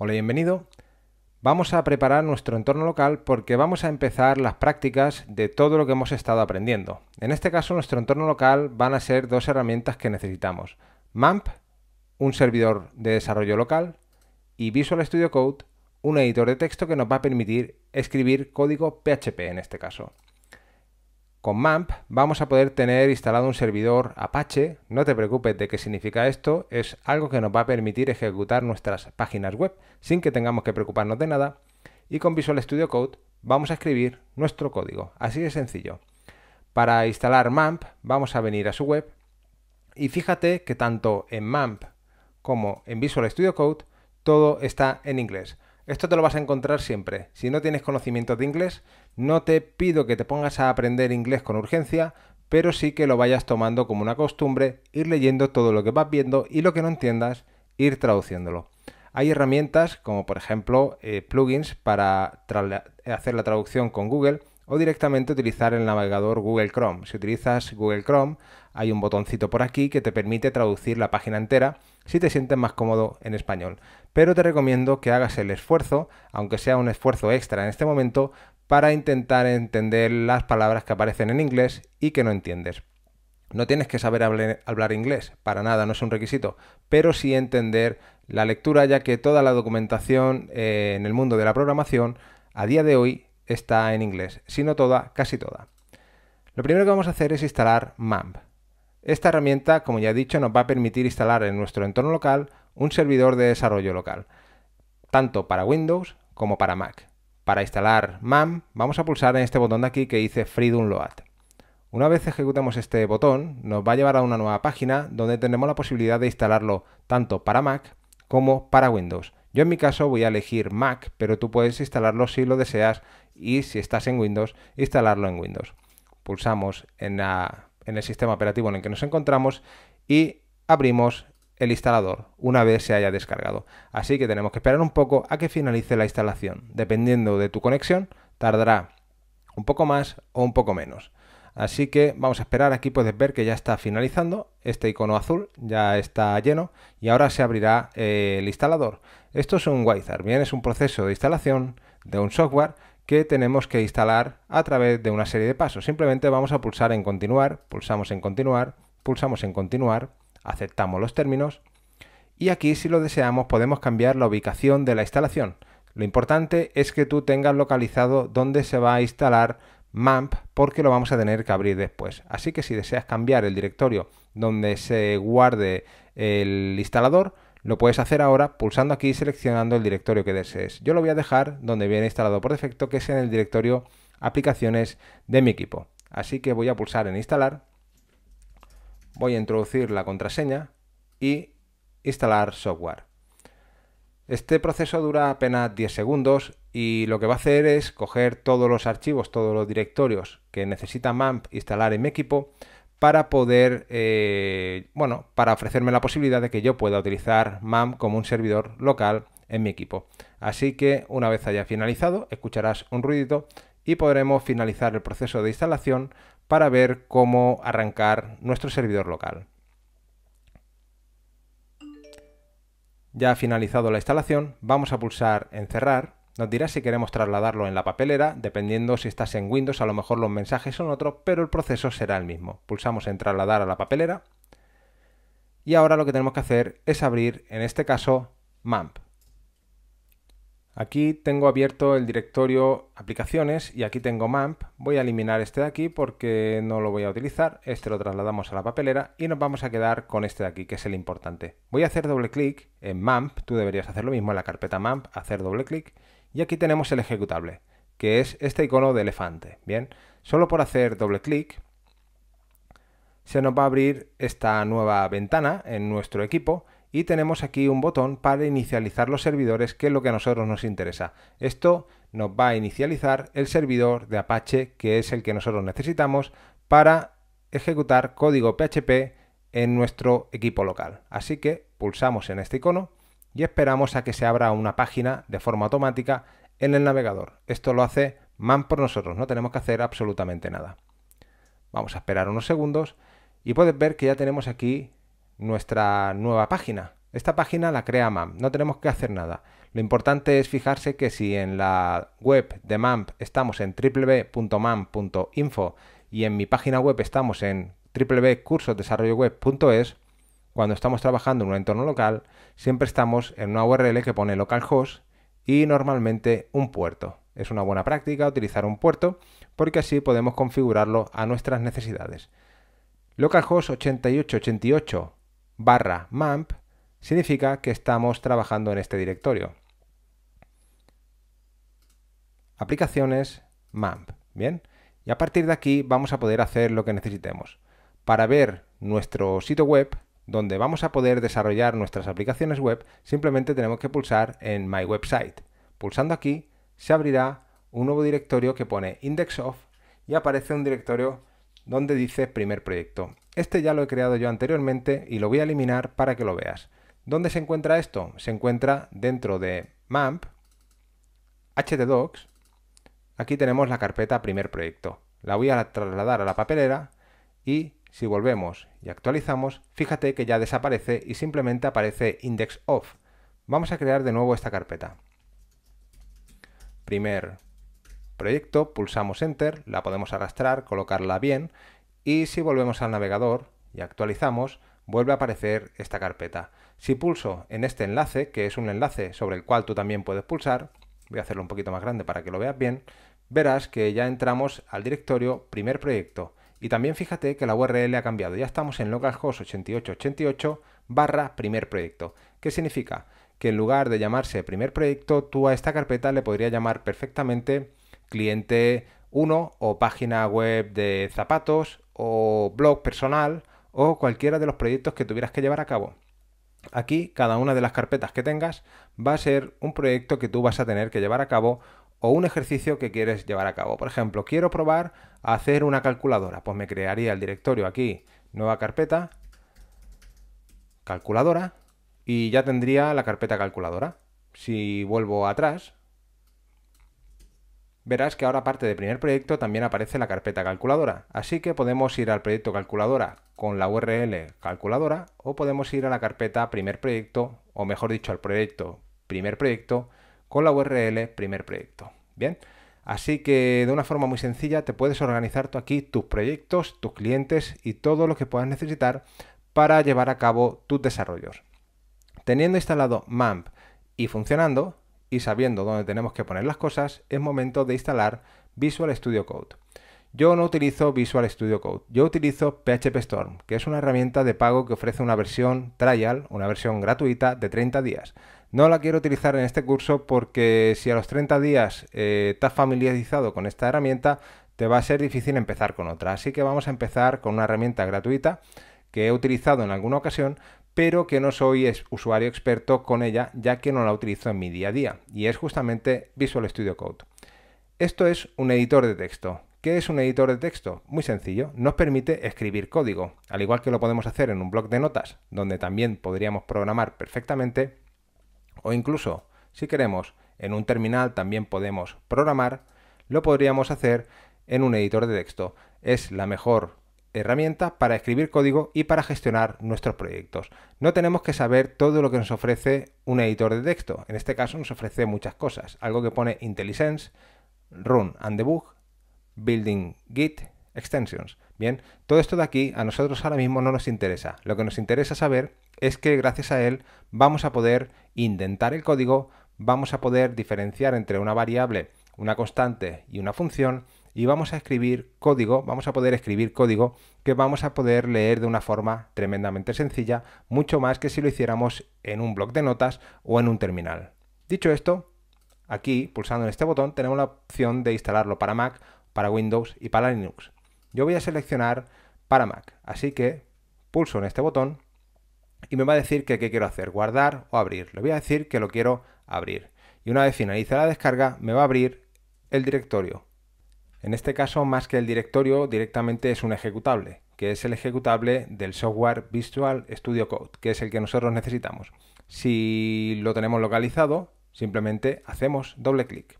Hola, bienvenido. Vamos a preparar nuestro entorno local porque vamos a empezar las prácticas de todo lo que hemos estado aprendiendo. En este caso, nuestro entorno local van a ser dos herramientas que necesitamos. MAMP, un servidor de desarrollo local, y Visual Studio Code, un editor de texto que nos va a permitir escribir código PHP en este caso. Con MAMP vamos a poder tener instalado un servidor Apache. No te preocupes de qué significa esto, es algo que nos va a permitir ejecutar nuestras páginas web sin que tengamos que preocuparnos de nada. Y con Visual Studio Code vamos a escribir nuestro código. Así de sencillo. Para instalar MAMP vamos a venir a su web y fíjate que tanto en MAMP como en Visual Studio Code todo está en inglés. Esto te lo vas a encontrar siempre. Si no tienes conocimiento de inglés, no te pido que te pongas a aprender inglés con urgencia, pero sí que lo vayas tomando como una costumbre, ir leyendo todo lo que vas viendo y lo que no entiendas, ir traduciéndolo. Hay herramientas como por ejemplo eh, plugins para hacer la traducción con Google o directamente utilizar el navegador Google Chrome. Si utilizas Google Chrome, hay un botoncito por aquí que te permite traducir la página entera si te sientes más cómodo en español. Pero te recomiendo que hagas el esfuerzo, aunque sea un esfuerzo extra en este momento, para intentar entender las palabras que aparecen en inglés y que no entiendes. No tienes que saber hablar inglés, para nada, no es un requisito, pero sí entender la lectura, ya que toda la documentación eh, en el mundo de la programación a día de hoy está en inglés, sino toda, casi toda. Lo primero que vamos a hacer es instalar MAMP. Esta herramienta, como ya he dicho, nos va a permitir instalar en nuestro entorno local un servidor de desarrollo local, tanto para Windows como para Mac. Para instalar MAMP vamos a pulsar en este botón de aquí que dice Free Download. Una vez ejecutamos este botón, nos va a llevar a una nueva página donde tendremos la posibilidad de instalarlo tanto para Mac como para Windows. Yo en mi caso voy a elegir Mac, pero tú puedes instalarlo si lo deseas y si estás en Windows, instalarlo en Windows. Pulsamos en, en el sistema operativo en el que nos encontramos y abrimos el instalador una vez se haya descargado. Así que tenemos que esperar un poco a que finalice la instalación. Dependiendo de tu conexión, tardará un poco más o un poco menos. Así que vamos a esperar, aquí puedes ver que ya está finalizando, este icono azul ya está lleno y ahora se abrirá eh, el instalador. Esto es un Wizard, bien es un proceso de instalación de un software que tenemos que instalar a través de una serie de pasos. Simplemente vamos a pulsar en continuar, pulsamos en continuar, pulsamos en continuar, aceptamos los términos y aquí si lo deseamos podemos cambiar la ubicación de la instalación. Lo importante es que tú tengas localizado dónde se va a instalar MAMP porque lo vamos a tener que abrir después. Así que si deseas cambiar el directorio donde se guarde el instalador, lo puedes hacer ahora pulsando aquí y seleccionando el directorio que desees. Yo lo voy a dejar donde viene instalado por defecto, que es en el directorio aplicaciones de mi equipo. Así que voy a pulsar en instalar, voy a introducir la contraseña y instalar software. Este proceso dura apenas 10 segundos y lo que va a hacer es coger todos los archivos, todos los directorios que necesita MAMP instalar en mi equipo para poder, eh, bueno, para ofrecerme la posibilidad de que yo pueda utilizar MAMP como un servidor local en mi equipo. Así que una vez haya finalizado, escucharás un ruidito y podremos finalizar el proceso de instalación para ver cómo arrancar nuestro servidor local. Ya ha finalizado la instalación, vamos a pulsar en cerrar nos dirá si queremos trasladarlo en la papelera, dependiendo si estás en Windows, a lo mejor los mensajes son otros, pero el proceso será el mismo. Pulsamos en trasladar a la papelera y ahora lo que tenemos que hacer es abrir, en este caso, MAMP. Aquí tengo abierto el directorio aplicaciones y aquí tengo MAMP. Voy a eliminar este de aquí porque no lo voy a utilizar. Este lo trasladamos a la papelera y nos vamos a quedar con este de aquí, que es el importante. Voy a hacer doble clic en MAMP. Tú deberías hacer lo mismo en la carpeta MAMP, hacer doble clic y aquí tenemos el ejecutable, que es este icono de elefante. Bien, solo por hacer doble clic se nos va a abrir esta nueva ventana en nuestro equipo y tenemos aquí un botón para inicializar los servidores, que es lo que a nosotros nos interesa. Esto nos va a inicializar el servidor de Apache, que es el que nosotros necesitamos para ejecutar código PHP en nuestro equipo local. Así que pulsamos en este icono y esperamos a que se abra una página de forma automática en el navegador. Esto lo hace MAMP por nosotros, no tenemos que hacer absolutamente nada. Vamos a esperar unos segundos y puedes ver que ya tenemos aquí nuestra nueva página. Esta página la crea MAMP, no tenemos que hacer nada. Lo importante es fijarse que si en la web de MAMP estamos en www.mamp.info y en mi página web estamos en www.cursosdesarrolloweb.es, cuando estamos trabajando en un entorno local, siempre estamos en una URL que pone localhost y normalmente un puerto. Es una buena práctica utilizar un puerto porque así podemos configurarlo a nuestras necesidades. Localhost 8888 barra MAMP significa que estamos trabajando en este directorio. Aplicaciones MAMP. Bien, y a partir de aquí vamos a poder hacer lo que necesitemos. Para ver nuestro sitio web donde vamos a poder desarrollar nuestras aplicaciones web, simplemente tenemos que pulsar en My Website. Pulsando aquí, se abrirá un nuevo directorio que pone Index of y aparece un directorio donde dice primer proyecto. Este ya lo he creado yo anteriormente y lo voy a eliminar para que lo veas. ¿Dónde se encuentra esto? Se encuentra dentro de MAMP, HTDocs, aquí tenemos la carpeta primer proyecto. La voy a trasladar a la papelera y si volvemos y actualizamos, fíjate que ya desaparece y simplemente aparece index off. Vamos a crear de nuevo esta carpeta. Primer proyecto, pulsamos enter, la podemos arrastrar, colocarla bien y si volvemos al navegador y actualizamos, vuelve a aparecer esta carpeta. Si pulso en este enlace, que es un enlace sobre el cual tú también puedes pulsar, voy a hacerlo un poquito más grande para que lo veas bien, verás que ya entramos al directorio primer proyecto y también fíjate que la URL ha cambiado. Ya estamos en localhost 8888 barra primer proyecto. ¿Qué significa? Que en lugar de llamarse primer proyecto, tú a esta carpeta le podría llamar perfectamente cliente 1 o página web de zapatos o blog personal o cualquiera de los proyectos que tuvieras que llevar a cabo. Aquí cada una de las carpetas que tengas va a ser un proyecto que tú vas a tener que llevar a cabo o un ejercicio que quieres llevar a cabo. Por ejemplo, quiero probar a hacer una calculadora. Pues me crearía el directorio aquí, nueva carpeta, calculadora, y ya tendría la carpeta calculadora. Si vuelvo atrás, verás que ahora aparte de primer proyecto también aparece la carpeta calculadora. Así que podemos ir al proyecto calculadora con la URL calculadora o podemos ir a la carpeta primer proyecto, o mejor dicho, al proyecto primer proyecto con la URL primer proyecto. Bien, así que de una forma muy sencilla te puedes organizar tú aquí tus proyectos, tus clientes y todo lo que puedas necesitar para llevar a cabo tus desarrollos. Teniendo instalado MAMP y funcionando y sabiendo dónde tenemos que poner las cosas, es momento de instalar Visual Studio Code. Yo no utilizo Visual Studio Code, yo utilizo PHP Storm, que es una herramienta de pago que ofrece una versión trial, una versión gratuita de 30 días. No la quiero utilizar en este curso porque si a los 30 días estás eh, familiarizado con esta herramienta, te va a ser difícil empezar con otra. Así que vamos a empezar con una herramienta gratuita que he utilizado en alguna ocasión, pero que no soy usuario experto con ella, ya que no la utilizo en mi día a día, y es justamente Visual Studio Code. Esto es un editor de texto. ¿Qué es un editor de texto? Muy sencillo, nos permite escribir código, al igual que lo podemos hacer en un blog de notas, donde también podríamos programar perfectamente o incluso si queremos en un terminal también podemos programar, lo podríamos hacer en un editor de texto. Es la mejor herramienta para escribir código y para gestionar nuestros proyectos. No tenemos que saber todo lo que nos ofrece un editor de texto. En este caso nos ofrece muchas cosas. Algo que pone IntelliSense, Run and Debug, Building Git, Extensions. Bien, todo esto de aquí a nosotros ahora mismo no nos interesa. Lo que nos interesa saber es que gracias a él vamos a poder indentar el código, vamos a poder diferenciar entre una variable, una constante y una función y vamos a escribir código, vamos a poder escribir código que vamos a poder leer de una forma tremendamente sencilla, mucho más que si lo hiciéramos en un bloc de notas o en un terminal. Dicho esto, aquí pulsando en este botón tenemos la opción de instalarlo para Mac, para Windows y para Linux. Yo voy a seleccionar para Mac, así que pulso en este botón y me va a decir que qué quiero hacer, guardar o abrir. Le voy a decir que lo quiero abrir. Y una vez finaliza la descarga, me va a abrir el directorio. En este caso, más que el directorio, directamente es un ejecutable, que es el ejecutable del software Visual Studio Code, que es el que nosotros necesitamos. Si lo tenemos localizado, simplemente hacemos doble clic.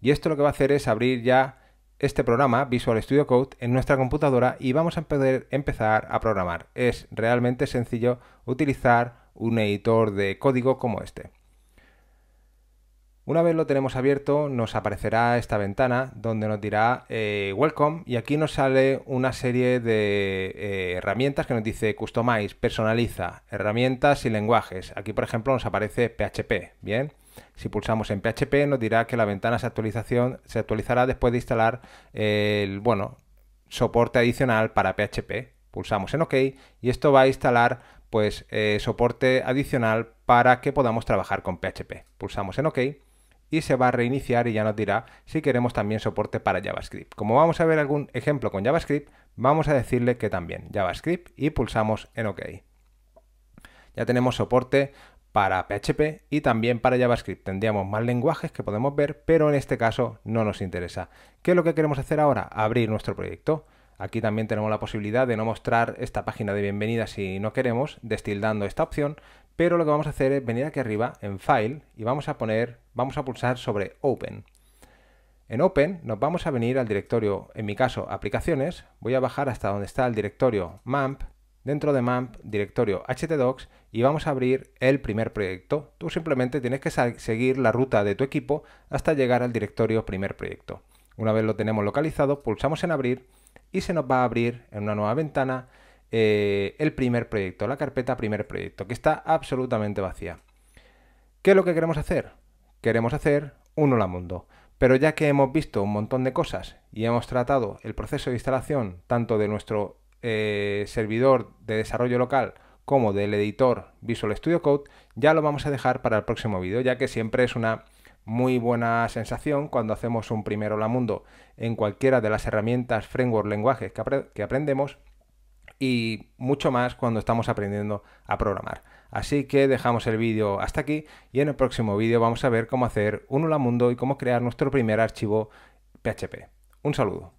Y esto lo que va a hacer es abrir ya este programa, Visual Studio Code, en nuestra computadora y vamos a poder empezar a programar. Es realmente sencillo utilizar un editor de código como este. Una vez lo tenemos abierto, nos aparecerá esta ventana donde nos dirá eh, Welcome y aquí nos sale una serie de eh, herramientas que nos dice Customize, personaliza, herramientas y lenguajes. Aquí, por ejemplo, nos aparece PHP, ¿bien? Si pulsamos en PHP nos dirá que la ventana se, actualización, se actualizará después de instalar el, bueno, soporte adicional para PHP. Pulsamos en OK y esto va a instalar pues eh, soporte adicional para que podamos trabajar con PHP. Pulsamos en OK y se va a reiniciar y ya nos dirá si queremos también soporte para JavaScript. Como vamos a ver algún ejemplo con JavaScript, vamos a decirle que también JavaScript y pulsamos en OK. Ya tenemos soporte para PHP y también para JavaScript. Tendríamos más lenguajes que podemos ver, pero en este caso no nos interesa. ¿Qué es lo que queremos hacer ahora? Abrir nuestro proyecto. Aquí también tenemos la posibilidad de no mostrar esta página de bienvenida si no queremos, destildando esta opción, pero lo que vamos a hacer es venir aquí arriba en File y vamos a poner, vamos a pulsar sobre Open. En Open nos vamos a venir al directorio, en mi caso, aplicaciones, voy a bajar hasta donde está el directorio MAMP, dentro de MAMP, directorio htdocs y vamos a abrir el primer proyecto. Tú simplemente tienes que seguir la ruta de tu equipo hasta llegar al directorio primer proyecto. Una vez lo tenemos localizado, pulsamos en abrir y se nos va a abrir en una nueva ventana eh, el primer proyecto, la carpeta primer proyecto, que está absolutamente vacía. ¿Qué es lo que queremos hacer? Queremos hacer un hola mundo. Pero ya que hemos visto un montón de cosas y hemos tratado el proceso de instalación tanto de nuestro eh, servidor de desarrollo local como del editor Visual Studio Code, ya lo vamos a dejar para el próximo vídeo, ya que siempre es una muy buena sensación cuando hacemos un primer hola mundo en cualquiera de las herramientas, framework, lenguajes que aprendemos y mucho más cuando estamos aprendiendo a programar. Así que dejamos el vídeo hasta aquí y en el próximo vídeo vamos a ver cómo hacer un Hola Mundo y cómo crear nuestro primer archivo PHP. Un saludo.